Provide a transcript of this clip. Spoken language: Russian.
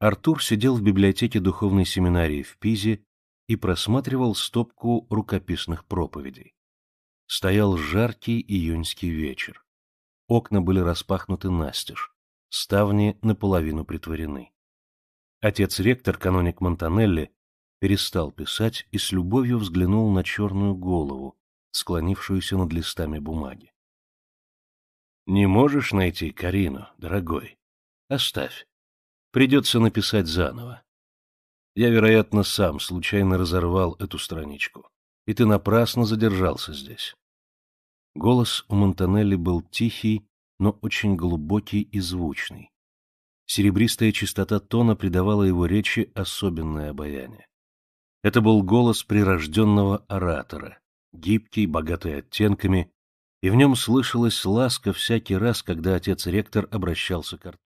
Артур сидел в библиотеке духовной семинарии в Пизе и просматривал стопку рукописных проповедей. Стоял жаркий июньский вечер. Окна были распахнуты настежь, ставни наполовину притворены. Отец-ректор, каноник Монтанелли, перестал писать и с любовью взглянул на черную голову, склонившуюся над листами бумаги. «Не можешь найти Карину, дорогой? Оставь. Придется написать заново. Я, вероятно, сам случайно разорвал эту страничку. И ты напрасно задержался здесь. Голос у Монтанелли был тихий, но очень глубокий и звучный. Серебристая чистота тона придавала его речи особенное обаяние. Это был голос прирожденного оратора, гибкий, богатый оттенками, и в нем слышалась ласка всякий раз, когда отец-ректор обращался к артисту.